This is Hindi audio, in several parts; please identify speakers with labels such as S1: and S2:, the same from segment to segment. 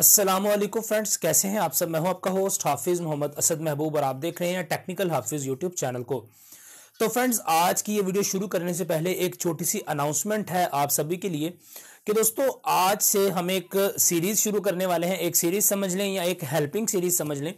S1: असलम फ्रेंड्स कैसे हैं आप सब मैं हूं आपका होस्ट हाफिज़ मोहम्मद असद महबूब और आप देख रहे हैं टेक्निकल हाफिज़ यूट्यूब चैनल को तो फ्रेंड्स आज की ये वीडियो शुरू करने से पहले एक छोटी सी अनाउंसमेंट है आप सभी के लिए कि दोस्तों आज से हम एक सीरीज़ शुरू करने वाले हैं एक सीरीज़ समझ लें या एक हेल्पिंग सीरीज़ समझ लें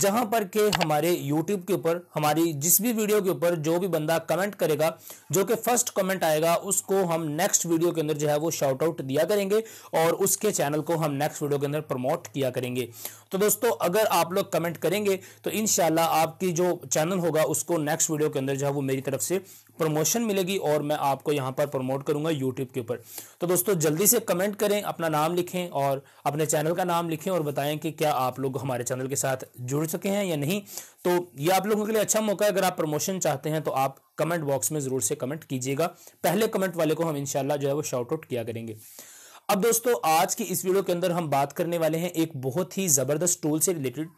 S1: जहां पर के हमारे यूट्यूब के ऊपर हमारी जिस भी वीडियो के ऊपर जो भी बंदा कमेंट करेगा जो कि फर्स्ट कमेंट आएगा उसको हम नेक्स्ट वीडियो के अंदर जो है वो शॉर्ट आउट दिया करेंगे और उसके चैनल को हम नेक्स्ट वीडियो के अंदर प्रमोट किया करेंगे तो दोस्तों अगर आप लोग कमेंट करेंगे तो इन आपकी जो चैनल होगा उसको नेक्स्ट वीडियो के अंदर जो है वो मेरी तरफ से प्रमोशन मिलेगी और मैं आपको यहाँ पर प्रमोट करूंगा यूट्यूब के ऊपर तो दोस्तों जल्दी से कमेंट करें अपना नाम लिखें और अपने चैनल का नाम लिखें और बताएं कि क्या आप लोग हमारे चैनल के साथ जुड़ सके हैं या नहीं तो ये आप लोगों के लिए अच्छा मौका है अगर आप प्रमोशन चाहते हैं तो आप कमेंट बॉक्स में ज़रूर से कमेंट कीजिएगा पहले कमेंट वाले को हम इनशाला जो है वो शॉर्ट आउट किया करेंगे अब दोस्तों आज की इस वीडियो के अंदर हम बात करने वाले हैं एक बहुत ही ज़बरदस्त टूल से रिलेटेड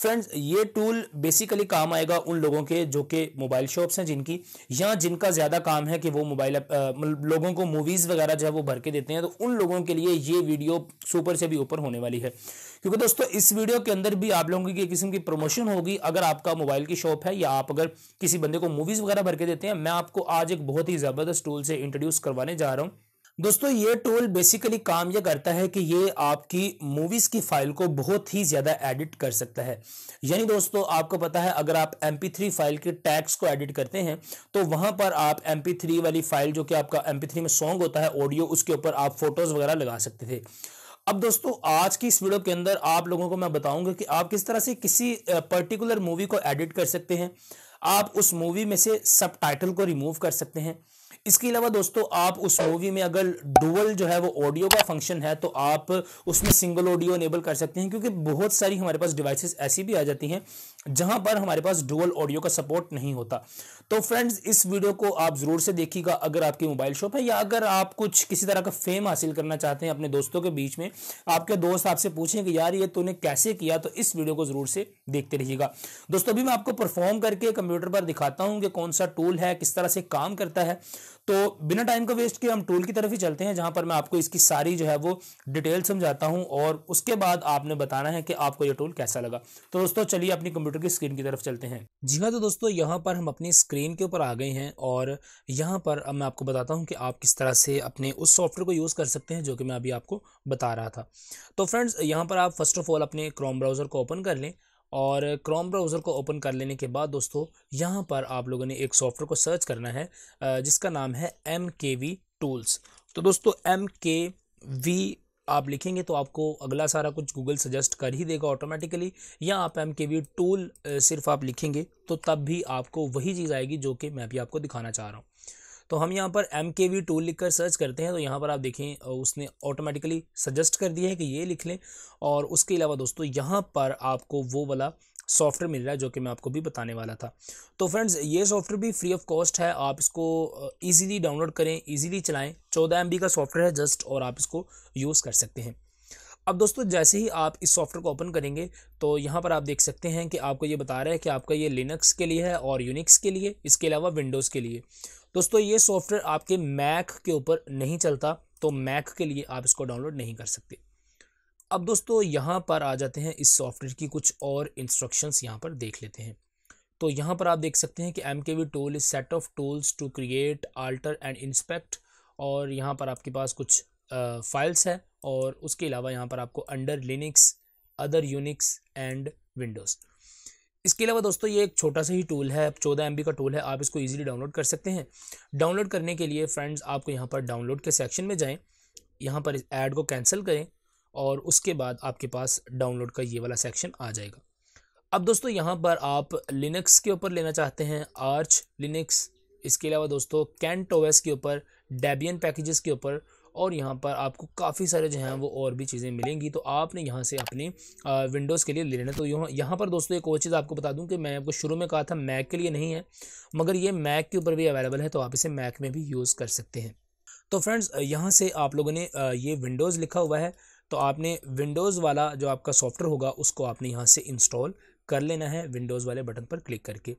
S1: फ्रेंड्स ये टूल बेसिकली काम आएगा उन लोगों के जो कि मोबाइल शॉप्स हैं जिनकी या जिनका ज़्यादा काम है कि वो मोबाइल मतलब लोगों को मूवीज़ वगैरह जो है वो भर के देते हैं तो उन लोगों के लिए ये वीडियो सुपर से भी ऊपर होने वाली है क्योंकि दोस्तों इस वीडियो के अंदर भी आप लोगों की एक किस्म की प्रमोशन होगी अगर आपका मोबाइल की शॉप है या आप अगर किसी बंदे को मूवीज़ वगैरह भर के देते हैं मैं आपको आज एक बहुत ही ज़बरदस्त टूल से इंट्रोड्यूस करवाने जा रहा हूँ दोस्तों ये टूल बेसिकली काम ये करता है कि ये आपकी मूवीज़ की फाइल को बहुत ही ज़्यादा एडिट कर सकता है यानी दोस्तों आपको पता है अगर आप एम थ्री फाइल के टैक्स को एडिट करते हैं तो वहां पर आप एम थ्री वाली फाइल जो कि आपका एम थ्री में सॉन्ग होता है ऑडियो उसके ऊपर आप फोटोज़ वगैरह लगा सकते थे अब दोस्तों आज की इस वीडियो के अंदर आप लोगों को मैं बताऊंगा कि आप किस तरह से किसी पर्टिकुलर मूवी को एडिट कर सकते हैं आप उस मूवी में से सब को रिमूव कर सकते हैं इसके अलावा दोस्तों आप उस मूवी में अगर डुअल जो है वो ऑडियो का फंक्शन है तो आप उसमें सिंगल ऑडियो इनेबल कर सकते हैं क्योंकि बहुत सारी हमारे पास डिवाइसेस ऐसी भी आ जाती हैं जहां पर हमारे पास डुअल ऑडियो का सपोर्ट नहीं होता तो फ्रेंड्स इस वीडियो को आप ज़रूर से देखिएगा अगर आपकी मोबाइल शॉप है या अगर आप कुछ किसी तरह का फेम हासिल करना चाहते हैं अपने दोस्तों के बीच में आपके दोस्त आपसे पूछें कि यार ये तूने कैसे किया तो इस वीडियो को ज़रूर से देखते रहिएगा दोस्तों अभी मैं आपको परफॉर्म करके कंप्यूटर पर दिखाता हूँ कि कौन सा टूल है किस तरह से काम करता है तो बिना टाइम का वेस्ट किए हम टूल की तरफ ही चलते हैं जहां पर मैं आपको इसकी सारी जो है वो डिटेल समझाता हूं और उसके बाद आपने बताना है कि आपको ये टूल कैसा लगा तो दोस्तों चलिए अपनी कंप्यूटर की स्क्रीन की तरफ चलते हैं जी हाँ तो दोस्तों यहाँ पर हम अपनी स्क्रीन के ऊपर आ गए हैं और यहाँ पर अब मैं आपको बताता हूँ कि आप किस तरह से अपने उस सॉफ्टवेयर को यूज़ कर सकते हैं जो कि मैं अभी आपको बता रहा था तो फ्रेंड्स यहाँ पर आप फर्स्ट ऑफ ऑल अपने क्रोम ब्राउज़र को ओपन कर लें और क्रोम ब्राउज़र को ओपन कर लेने के बाद दोस्तों यहाँ पर आप लोगों ने एक सॉफ्टवेयर को सर्च करना है जिसका नाम है एम के वी टूल्स तो दोस्तों एम के वी आप लिखेंगे तो आपको अगला सारा कुछ गूगल सजेस्ट कर ही देगा ऑटोमेटिकली या आप एम के वी टूल सिर्फ आप लिखेंगे तो तब भी आपको वही चीज़ आएगी जो कि मैं भी आपको दिखाना चाह रहा हूँ तो हम यहाँ पर एम के वी टूल लिख कर सर्च करते हैं तो यहाँ पर आप देखें उसने ऑटोमेटिकली सजेस्ट कर दिया है कि ये लिख लें और उसके अलावा दोस्तों यहाँ पर आपको वो वाला सॉफ्टवेयर मिल रहा है जो कि मैं आपको भी बताने वाला था तो फ्रेंड्स ये सॉफ्टवेयर भी फ्री ऑफ कॉस्ट है आप इसको इजीली डाउनलोड करें इजीली चलाएं चौदह एम का सॉफ्टवेयर है जस्ट और आप इसको यूज़ कर सकते हैं अब दोस्तों जैसे ही आप इस सॉफ्टवेयर को ओपन करेंगे तो यहाँ पर आप देख सकते हैं कि आपको ये बता रहा है कि आपका ये लिनक्स के लिए है और यूनिक्स के लिए इसके अलावा विंडोज़ के लिए दोस्तों ये सॉफ्टवेयर आपके मैक के ऊपर नहीं चलता तो मैक के लिए आप इसको डाउनलोड नहीं कर सकते अब दोस्तों यहाँ पर आ जाते हैं इस सॉफ्टवेयर की कुछ और इंस्ट्रक्शंस यहाँ पर देख लेते हैं तो यहाँ पर आप देख सकते हैं कि M K V tool is set of tools to create alter and inspect और यहाँ पर आपके पास कुछ फाइल्स है और उसके अलावा यहाँ पर आपको under Linux other Unix and Windows इसके अलावा दोस्तों ये एक छोटा सा ही टूल है चौदह एम का टूल है आप इसको ईजिली डाउनलोड कर सकते हैं डाउनलोड करने के लिए फ्रेंड्स आपको यहाँ पर डाउनलोड के सेक्शन में जाएँ यहाँ पर ऐड को कैंसिल करें और उसके बाद आपके पास डाउनलोड का ये वाला सेक्शन आ जाएगा अब दोस्तों यहाँ पर आप लिनक्स के ऊपर लेना चाहते हैं आर्च लिनक्स इसके अलावा दोस्तों कैंट ओ के ऊपर डेबियन पैकेजेस के ऊपर और यहाँ पर आपको काफ़ी सारे जो हैं वो और भी चीज़ें मिलेंगी तो आपने यहाँ से अपने विंडोज़ के लिए ले लेना तो यहाँ यहाँ पर दोस्तों एक और चीज़ आपको बता दूँ कि मैं आपको शुरू में कहा था मैक के लिए नहीं है मगर ये मैक के ऊपर भी अवेलेबल है तो आप इसे मैक में भी यूज़ कर सकते हैं तो फ्रेंड्स यहाँ से आप लोगों ने ये विंडोज़ लिखा हुआ है तो आपने विंडोज़ वाला जो आपका सॉफ्टवेयर होगा उसको आपने यहाँ से इंस्टॉल कर लेना है विंडोज़ वाले बटन पर क्लिक करके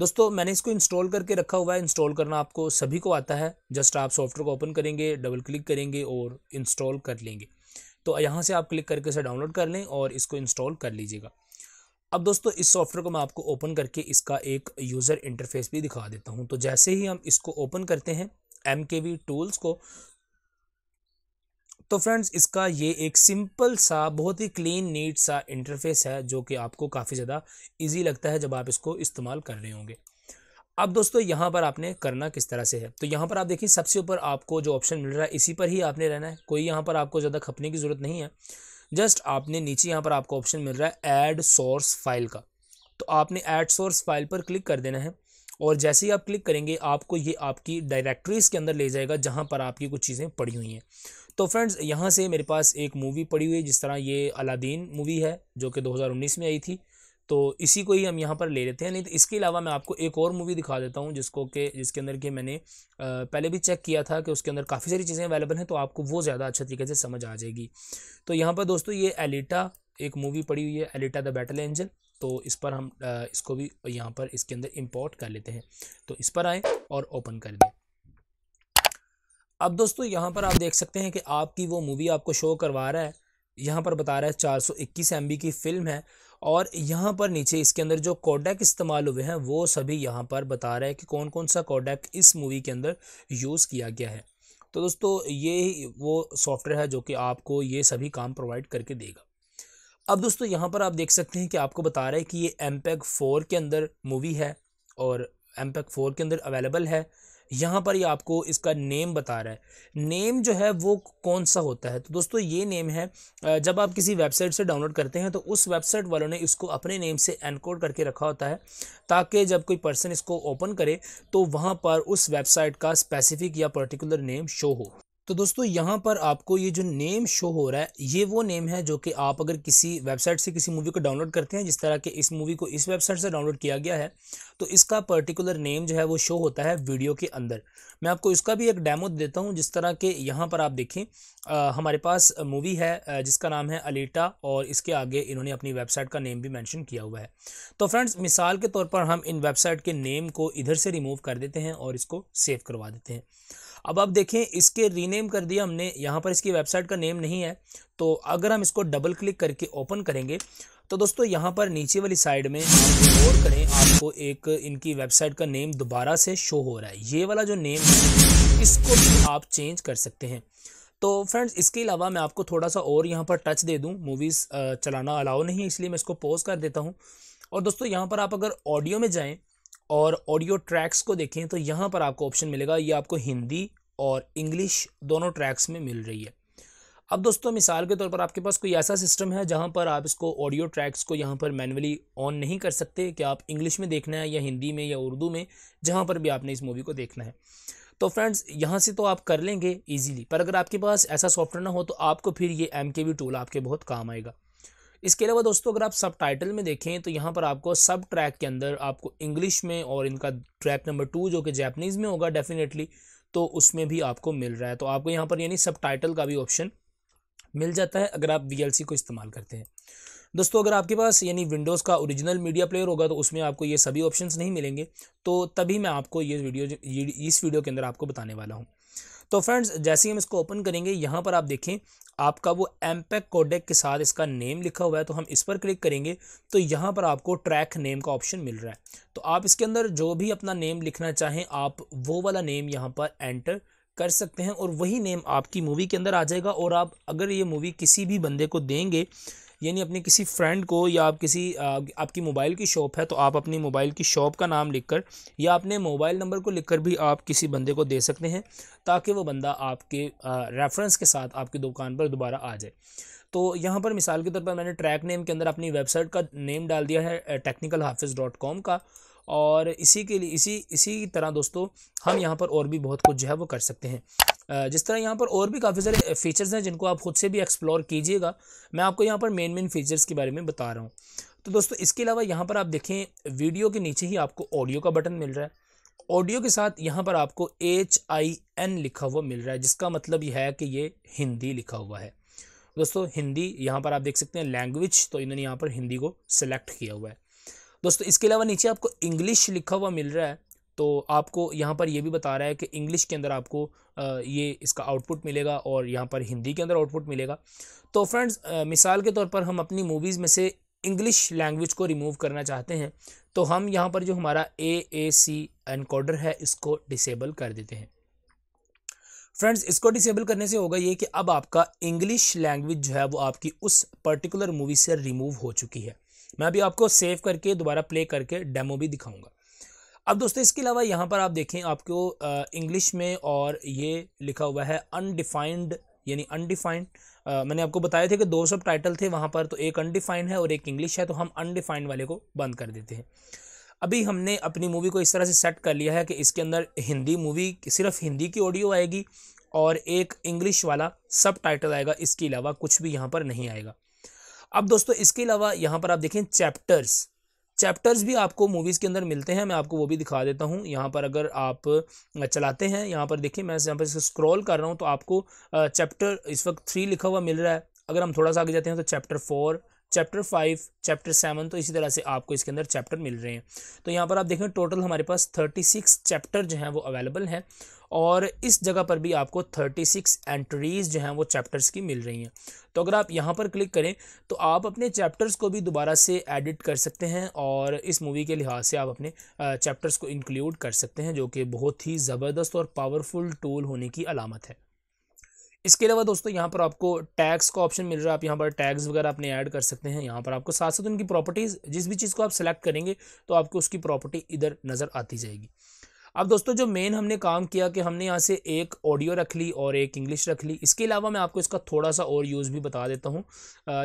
S1: दोस्तों मैंने इसको इंस्टॉल करके रखा हुआ है इंस्टॉल करना आपको सभी को आता है जस्ट आप सॉफ्टवेयर को ओपन करेंगे डबल क्लिक करेंगे और इंस्टॉल कर लेंगे तो यहाँ से आप क्लिक करके इसे डाउनलोड कर लें और इसको इंस्टॉल कर लीजिएगा अब दोस्तों इस सॉफ्टवेयर को मैं आपको ओपन करके इसका एक यूज़र इंटरफेस भी दिखा देता हूँ तो जैसे ही हम इसको ओपन करते हैं एम के वी टूल्स को तो फ्रेंड्स इसका ये एक सिंपल सा बहुत ही क्लीन नीट सा इंटरफेस है जो कि आपको काफ़ी ज़्यादा ईजी लगता है जब आप इसको इस्तेमाल कर रहे होंगे अब दोस्तों यहाँ पर आपने करना किस तरह से है तो यहाँ पर आप देखिए सबसे ऊपर आपको जो ऑप्शन मिल रहा है इसी पर ही आपने रहना है कोई यहाँ पर आपको ज़्यादा खपने की ज़रूरत नहीं है जस्ट आपने नीचे यहाँ पर आपको ऑप्शन मिल रहा है ऐड सोर्स फाइल का तो आपने ऐड सोर्स फाइल पर क्लिक कर देना है और जैसे ही आप क्लिक करेंगे आपको ये आपकी डायरेक्टरीज़ के अंदर ले जाएगा जहाँ पर आपकी कुछ चीज़ें पड़ी हुई हैं तो फ्रेंड्स यहाँ से मेरे पास एक मूवी पड़ी हुई जिस तरह ये अलादीन मूवी है जो कि 2019 में आई थी तो इसी को ही हम यहाँ पर ले लेते हैं नहीं तो इसके अलावा मैं आपको एक और मूवी दिखा देता हूँ जिसको कि जिसके अंदर कि मैंने पहले भी चेक किया था कि उसके अंदर काफ़ी सारी चीज़ें अवेलेबल हैं तो आपको वो ज़्यादा अच्छे तरीके से समझ आ जाएगी तो यहाँ पर दोस्तों ये एलिटा एक मूवी पड़ी हुई है एलिटा द बैटल एंजल तो इस पर हम इसको भी यहाँ पर इसके अंदर इम्पोर्ट कर लेते हैं तो इस पर आएँ और ओपन कर दें अब दोस्तों यहाँ पर आप देख सकते हैं कि आपकी वो मूवी आपको शो करवा रहा है यहाँ पर बता रहा है चार सौ इक्कीस एम बी की फ़िल्म है और यहाँ पर नीचे इसके अंदर जो कोडेक इस्तेमाल हुए हैं वो सभी यहाँ पर बता रहा है कि कौन कौन सा कोडेक इस मूवी के अंदर यूज़ किया गया है तो दोस्तों ये वो सॉफ्टवेयर है जो कि आपको ये सभी काम प्रोवाइड करके देगा अब दोस्तों यहाँ पर आप देख सकते हैं कि आपको बता रहा है कि ये एम पैक फोर के अंदर मूवी है और एम पैग फोर के अंदर अवेलेबल है यहाँ पर ही आपको इसका नेम बता रहा है नेम जो है वो कौन सा होता है तो दोस्तों ये नेम है जब आप किसी वेबसाइट से डाउनलोड करते हैं तो उस वेबसाइट वालों ने इसको अपने नेम से एनकोड करके रखा होता है ताकि जब कोई पर्सन इसको ओपन करे तो वहाँ पर उस वेबसाइट का स्पेसिफिक या पर्टिकुलर नेम शो हो तो दोस्तों यहाँ पर आपको ये जो नेम शो हो रहा है ये वो नेम है जो कि आप अगर किसी वेबसाइट से किसी मूवी को डाउनलोड करते हैं जिस तरह के इस मूवी को इस वेबसाइट से डाउनलोड किया गया है तो इसका पर्टिकुलर नेम जो है वो शो होता है वीडियो के अंदर मैं आपको इसका भी एक डेमो देता हूँ जिस तरह के यहाँ पर आप देखें आ, हमारे पास मूवी है जिसका नाम है अलीटा और इसके आगे इन्होंने अपनी वेबसाइट का नेम भी मैंशन किया हुआ है तो फ्रेंड्स मिसाल के तौर पर हम इन वेबसाइट के नेम को इधर से रिमूव कर देते हैं और इसको सेव करवा देते हैं अब आप देखें इसके रीनेम कर दिया हमने यहाँ पर इसकी वेबसाइट का नेम नहीं है तो अगर हम इसको डबल क्लिक करके ओपन करेंगे तो दोस्तों यहाँ पर नीचे वाली साइड में और करें आपको एक इनकी वेबसाइट का नेम दोबारा से शो हो रहा है ये वाला जो नेम है इसको भी आप चेंज कर सकते हैं तो फ्रेंड्स इसके अलावा मैं आपको थोड़ा सा और यहाँ पर टच दे दूँ मूवीज़ चलाना अलाउ नहीं है इसलिए मैं इसको पोज़ कर देता हूँ और दोस्तों यहाँ पर आप अगर ऑडियो में जाएँ और ऑडियो ट्रैक्स को देखें तो यहाँ पर आपको ऑप्शन मिलेगा ये आपको हिंदी और इंग्लिश दोनों ट्रैक्स में मिल रही है अब दोस्तों मिसाल के तौर पर आपके पास कोई ऐसा सिस्टम है जहाँ पर आप इसको ऑडियो ट्रैक्स को यहाँ पर मैनुअली ऑन नहीं कर सकते कि आप इंग्लिश में देखना है या हिंदी में या उर्दू में जहाँ पर भी आपने इस मूवी को देखना है तो फ्रेंड्स यहाँ से तो आप कर लेंगे इजीली पर अगर आपके पास ऐसा सॉफ्टवेयर ना हो तो आपको फिर ये एम के वी टूल आपके बहुत काम आएगा इसके अलावा दोस्तों अगर आप सब टाइटल में देखें तो यहाँ पर आपको सब ट्रैक के अंदर आपको इंग्लिश में और इनका ट्रैक नंबर टू जो कि जैपनीज़ में होगा डेफिनेटली तो उसमें भी आपको मिल रहा है तो आपको यहाँ पर यानी सब टाइटल का भी ऑप्शन मिल जाता है अगर आप वी को इस्तेमाल करते हैं दोस्तों अगर आपके पास यानी विंडोज़ का ओरिजिनल मीडिया प्लेयर होगा तो उसमें आपको ये सभी ऑप्शंस नहीं मिलेंगे तो तभी मैं आपको ये वीडियो इस वीडियो के अंदर आपको बताने वाला हूँ तो फ्रेंड्स जैसे ही हम इसको ओपन करेंगे यहाँ पर आप देखें आपका वो एमपैक कोडेक e के साथ इसका नेम लिखा हुआ है तो हम इस पर क्लिक करेंगे तो यहाँ पर आपको ट्रैक नेम का ऑप्शन मिल रहा है तो आप इसके अंदर जो भी अपना नेम लिखना चाहें आप वो वाला नेम यहाँ पर एंटर कर सकते हैं और वही नेम आपकी मूवी के अंदर आ जाएगा और आप अगर ये मूवी किसी भी बंदे को देंगे यानी अपने किसी फ्रेंड को या आप किसी आपकी मोबाइल की शॉप है तो आप अपनी मोबाइल की शॉप का नाम लिखकर या अपने मोबाइल नंबर को लिखकर भी आप किसी बंदे को दे सकते हैं ताकि वो बंदा आपके रेफरेंस के साथ आपकी दुकान पर दोबारा आ जाए तो यहाँ पर मिसाल के तौर पर मैंने ट्रैक नेम के अंदर अपनी वेबसाइट का नेम डाल दिया है टेक्निकल डॉट कॉम का और इसी के लिए इसी इसी तरह दोस्तों हम यहाँ पर और भी बहुत कुछ जो है वो कर सकते हैं जिस तरह यहाँ पर और भी काफ़ी सारे फीचर्स हैं जिनको आप ख़ुद से भी एक्सप्लोर कीजिएगा मैं आपको यहाँ पर मेन मेन फीचर्स के बारे में बता रहा हूँ तो दोस्तों इसके अलावा यहाँ पर आप देखें वीडियो के नीचे ही आपको ऑडियो का बटन मिल रहा है ऑडियो के साथ यहाँ पर आपको एच आई एन लिखा हुआ मिल रहा है जिसका मतलब यह है कि ये हिंदी लिखा हुआ है दोस्तों हिंदी यहाँ पर आप देख सकते हैं लैंग्वेज तो इन्होंने यहाँ पर हिंदी को सिलेक्ट किया हुआ है दोस्तों इसके अलावा नीचे आपको इंग्लिश लिखा हुआ मिल रहा है तो आपको यहाँ पर ये भी बता रहा है कि इंग्लिश के अंदर आपको ये इसका आउटपुट मिलेगा और यहाँ पर हिंदी के अंदर आउटपुट मिलेगा तो फ्रेंड्स मिसाल के तौर पर हम अपनी मूवीज़ में से इंग्लिश लैंग्वेज को रिमूव करना चाहते हैं तो हम यहाँ पर जो हमारा ए ए सी एनकोडर है इसको डिसेबल कर देते हैं फ्रेंड्स इसको डिसेबल करने से होगा ये कि अब आपका इंग्लिश लैंग्वेज जो है वो आपकी उस पर्टिकुलर मूवी से रिमूव हो चुकी है मैं अभी आपको सेव करके दोबारा प्ले करके डेमो भी दिखाऊंगा अब दोस्तों इसके अलावा यहाँ पर आप देखें आपको इंग्लिश में और ये लिखा हुआ है अनडिफाइंड यानी अनडिफाइंड मैंने आपको बताया था कि दो सब टाइटल थे वहाँ पर तो एक अनडिफाइंड है और एक इंग्लिश है तो हम अनडिफाइंड वाले को बंद कर देते हैं अभी हमने अपनी मूवी को इस तरह से सेट कर लिया है कि इसके अंदर हिंदी मूवी सिर्फ हिंदी की ऑडियो आएगी और एक इंग्लिश वाला सब टाइटल आएगा इसके अलावा कुछ भी यहाँ पर नहीं आएगा अब दोस्तों इसके अलावा यहाँ पर आप देखें चैप्टर्स चैप्टर्स भी आपको मूवीज़ के अंदर मिलते हैं मैं आपको वो भी दिखा देता हूँ यहाँ पर अगर आप चलाते हैं यहाँ पर देखिए मैं यहाँ पर स्क्रॉल कर रहा हूँ तो आपको चैप्टर इस वक्त थ्री लिखा हुआ मिल रहा है अगर हम थोड़ा सा आगे जाते हैं तो chapter four chapter five chapter seven तो इसी तरह से आपको इसके अंदर चैप्टर मिल रहे हैं तो यहाँ पर आप देखें टोटल हमारे पास थर्टी सिक्स चैप्टर जो हैं वो अवेलेबल हैं और इस जगह पर भी आपको थर्टी सिक्स एंट्रीज़ जो हैं वो चैप्टर्स की मिल रही हैं तो अगर आप यहाँ पर क्लिक करें तो आप अपने चैप्टर्स को भी दोबारा से एडिट कर सकते हैं और इस मूवी के लिहाज से आप अपने चैप्टर्स को इंक्लूड कर सकते हैं जो कि बहुत ही ज़बरदस्त और पावरफुल टूल होने की अलामत है इसके अलावा दोस्तों यहाँ पर आपको टैग्स का ऑप्शन मिल रहा है आप यहाँ पर टैग्स वगैरह अपने ऐड कर सकते हैं यहाँ पर आपको साथ साथ उनकी प्रॉपर्टीज़ जिस भी चीज़ को आप सेलेक्ट करेंगे तो आपको उसकी प्रॉपर्टी इधर नज़र आती जाएगी अब दोस्तों जो मेन हमने काम किया कि हमने यहाँ से एक ऑडियो रख ली और एक इंग्लिश रख ली इसके अलावा मैं आपको इसका थोड़ा सा और यूज़ भी बता देता हूँ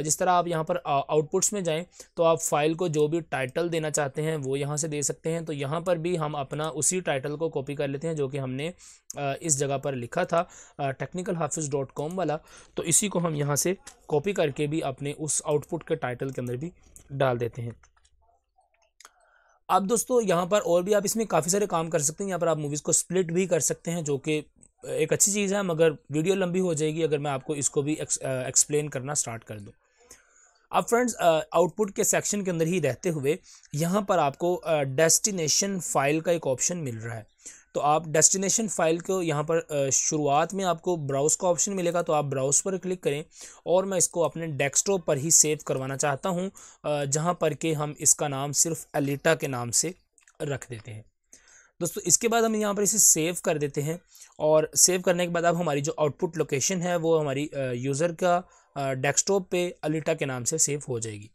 S1: जिस तरह आप यहाँ पर आउटपुट्स में जाएँ तो आप फाइल को जो भी टाइटल देना चाहते हैं वो यहाँ से दे सकते हैं तो यहाँ पर भी हम अपना उसी टाइटल को कॉपी कर लेते हैं जो कि हमने इस जगह पर लिखा था टेक्निकल हाफिज़ डॉट कॉम वाला तो इसी को हम यहाँ से कॉपी करके भी अपने उस आउटपुट के टाइटल के अंदर भी डाल देते हैं आप दोस्तों यहाँ पर और भी आप इसमें काफ़ी सारे काम कर सकते हैं यहाँ पर आप मूवीज़ को स्प्लिट भी कर सकते हैं जो कि एक अच्छी चीज़ है मगर वीडियो लंबी हो जाएगी अगर मैं आपको इसको भी एक्सप्लेन करना स्टार्ट कर दूँ अब फ्रेंड्स आउटपुट के सेक्शन के अंदर ही रहते हुए यहाँ पर आपको डेस्टिनेशन फाइल का एक ऑप्शन मिल रहा है तो आप डेस्टिनेशन फाइल को यहाँ पर शुरुआत में आपको ब्राउज का ऑप्शन मिलेगा तो आप ब्राउज पर क्लिक करें और मैं इसको अपने डेस्कटॉप पर ही सेव करवाना चाहता हूँ जहाँ पर के हम इसका नाम सिर्फ एलिटा के नाम से रख देते हैं दोस्तों इसके बाद हम यहाँ पर इसे सेव कर देते हैं और सेव करने के बाद अब हमारी जो आउटपुट लोकेशन है वो हमारी यूज़र का डेस्कटॉप पे अलिटा के नाम से सेव हो जाएगी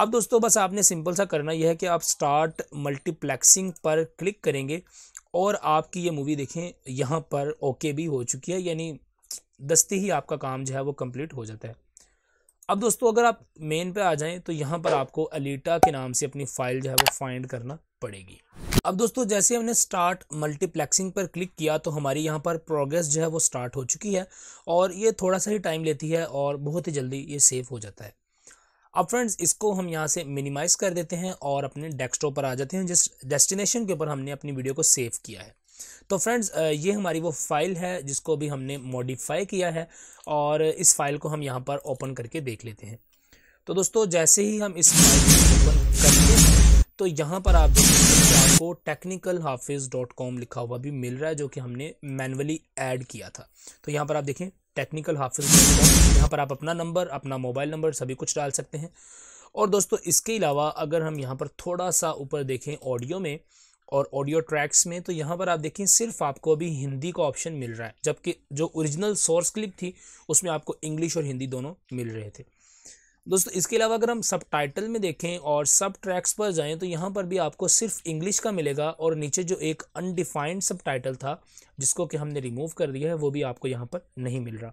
S1: अब दोस्तों बस आपने सिंपल सा करना यह है कि आप स्टार्ट मल्टीप्लेक्सिंग पर क्लिक करेंगे और आपकी ये मूवी देखें यहाँ पर ओके भी हो चुकी है यानी दस्ती ही आपका काम जो है वो कंप्लीट हो जाता है अब दोस्तों अगर आप मेन पे आ जाएं तो यहाँ पर आपको अलीटा के नाम से अपनी फ़ाइल जो है वो फाइंड करना पड़ेगी अब दोस्तों जैसे हमने स्टार्ट मल्टीप्लेक्सिंग पर क्लिक किया तो हमारी यहाँ पर प्रोग्रेस जो है वो स्टार्ट हो चुकी है और ये थोड़ा सा ही टाइम लेती है और बहुत ही जल्दी ये सेफ हो जाता है अब फ्रेंड्स इसको हम यहाँ से मिनिमाइज कर देते हैं और अपने डेस्कटॉप पर आ जाते हैं जिस डेस्टिनेशन के ऊपर हमने अपनी वीडियो को सेव किया है तो फ्रेंड्स ये हमारी वो फाइल है जिसको भी हमने मॉडिफाई किया है और इस फाइल को हम यहाँ पर ओपन करके देख लेते हैं तो दोस्तों जैसे ही हम इस फाइल को ओपन करते हैं तो यहाँ पर आप देख सकते हैं आपको टेक्निकल हाफिज़ डॉट कॉम लिखा हुआ भी मिल रहा है जो कि हमने मैनुअली ऐड किया था तो यहाँ पर आप देखें टेक्निकल हाफिज यहाँ पर आप अपना नंबर अपना मोबाइल नंबर सभी कुछ डाल सकते हैं और दोस्तों इसके अलावा अगर हम यहाँ पर थोड़ा सा ऊपर देखें ऑडियो में और ऑडियो ट्रैक्स में तो यहाँ पर आप देखें सिर्फ आपको अभी हिंदी का ऑप्शन मिल रहा है जबकि जो ओरिजिनल सोर्स क्लिप थी उसमें आपको इंग्लिश और हिंदी दोनों मिल रहे थे दोस्तों इसके अलावा अगर हम सब टाइटल में देखें और सब ट्रैक्स पर जाएं तो यहाँ पर भी आपको सिर्फ इंग्लिश का मिलेगा और नीचे जो एक अनडिफाइंड सब टाइटल था जिसको कि हमने रिमूव कर दिया है वो भी आपको यहाँ पर नहीं मिल रहा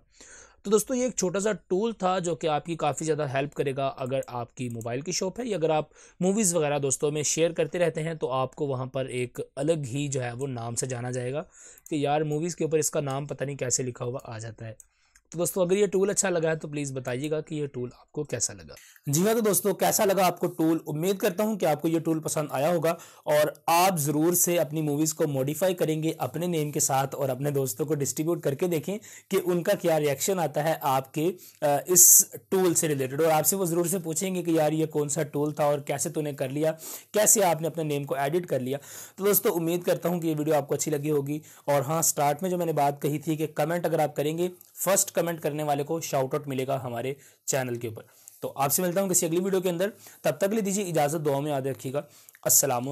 S1: तो दोस्तों ये एक छोटा सा टूल था जो कि आपकी काफ़ी ज़्यादा हेल्प करेगा अगर आपकी मोबाइल की शॉप है या अगर आप मूवीज़ वगैरह दोस्तों में शेयर करते रहते हैं तो आपको वहाँ पर एक अलग ही जो है वो नाम से जाना जाएगा कि यार मूवीज़ के ऊपर इसका नाम पता नहीं कैसे लिखा हुआ आ जाता है तो दोस्तों अगर ये टूल अच्छा लगा है तो प्लीज़ बताइएगा कि ये टूल आपको कैसा लगा जी हाँ तो दोस्तों कैसा लगा आपको टूल उम्मीद करता हूँ कि आपको ये टूल पसंद आया होगा और आप ज़रूर से अपनी मूवीज़ को मॉडिफाई करेंगे अपने नेम के साथ और अपने दोस्तों को डिस्ट्रीब्यूट करके देखें कि उनका क्या रिएक्शन आता है आपके इस टूल से रिलेटेड और आपसे वो ज़रूर से पूछेंगे कि यार ये कौन सा टूल था और कैसे तूने कर लिया कैसे आपने अपने नेम को एडिट कर लिया तो दोस्तों उम्मीद करता हूँ कि ये वीडियो आपको अच्छी लगी होगी और हाँ स्टार्ट में जो मैंने बात कही थी कि कमेंट अगर आप करेंगे फर्स्ट कमेंट करने वाले को शाउट आउट मिलेगा हमारे चैनल के ऊपर तो आपसे मिलता हूँ किसी अगली वीडियो के अंदर तब तक ले दीजिए इजाज़त दुआ में याद रखिएगा असलम